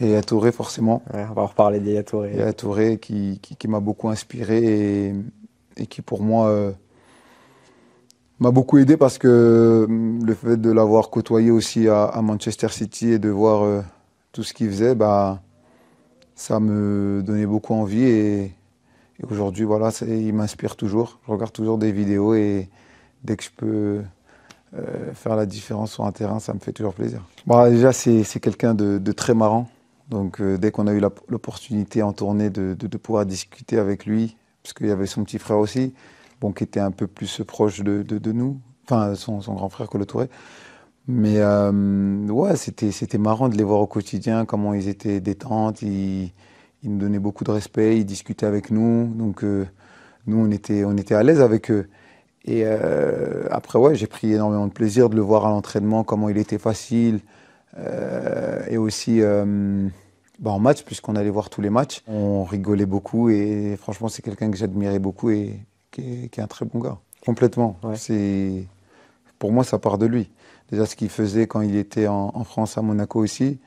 Et Touré, forcément. on va en reparler des qui, m'a beaucoup inspiré et, qui, pour moi, euh, m'a beaucoup aidé parce que mm, le fait de l'avoir côtoyé aussi à, Manchester City et de voir euh, tout ce qu'il faisait, bah, ça me donnait beaucoup envie. Et, aujourd'hui, voilà, il m'inspire toujours. Je regarde toujours des vidéos et dès que je peux. Euh, faire la différence sur un terrain, ça me fait toujours plaisir. Bah, déjà, c'est quelqu'un de très marrant. Donc euh, dès qu'on a eu l'opportunité en tournée de, pouvoir discuter avec lui, parce qu'il y avait son petit frère aussi, qui était un peu plus proche de, nous, enfin son, grand frère le Touré. Mais euh, ouais, c'était marrant de les voir au quotidien, comment ils étaient détentes, ils, nous donnaient beaucoup de respect, ils discutaient avec nous. Donc euh, nous, on était, on était à l'aise avec eux. Et après, ouais, j'ai pris énormément de plaisir de le voir à l'entraînement, comment il était facile. et aussi, bah, en match, puisqu'on allait voir tous les matchs, on rigolait beaucoup et franchement, c'est quelqu'un que j'admirais beaucoup et qui est, un très bon gars. Complètement. C'est Pour moi, ça part de lui. Déjà, ce qu'il faisait quand il était en, France, à Monaco aussi,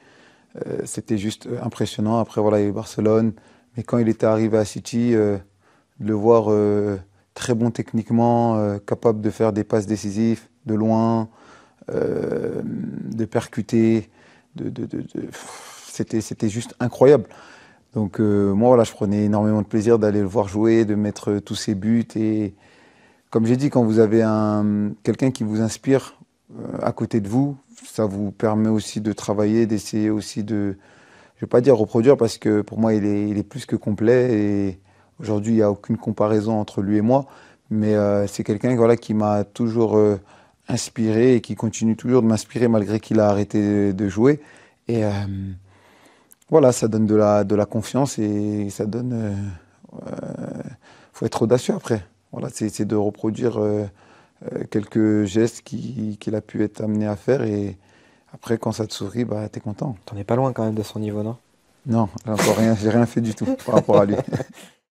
euh, c'était juste euh, impressionnant. Après, voilà, il y eu Barcelone. Mais quand il était arrivé à City, euh, le voir très bon techniquement, capable de faire des passes décisives de loin, de percuter, de c'était, c'était juste incroyable. Donc euh, moi, voilà, je prenais énormément de plaisir d'aller le voir jouer, de mettre tous ses buts. Et comme j'ai dit, quand vous avez un, quelqu'un qui vous inspire euh, à côté de vous, ça vous permet aussi de travailler, d'essayer aussi de, je ne vais pas dire reproduire, parce que pour moi, il est, il est plus que complet. Et aujourd'hui, il n'y a aucune comparaison entre lui et moi. Mais euh, c'est quelqu'un voilà, qui m'a toujours inspiré et qui continue toujours de m'inspirer malgré qu'il a arrêté de, jouer. Et voilà, ça donne de la, de la confiance et ça donne. il euh, euh, faut être audacieux après. Voilà, c'est de reproduire euh, quelques gestes qu'il a pu être amené à faire et après, quand ça te sourit, bah, es content. T'en es pas loin quand même de son niveau, non Non, rien, j'ai rien fait du tout par rapport à lui.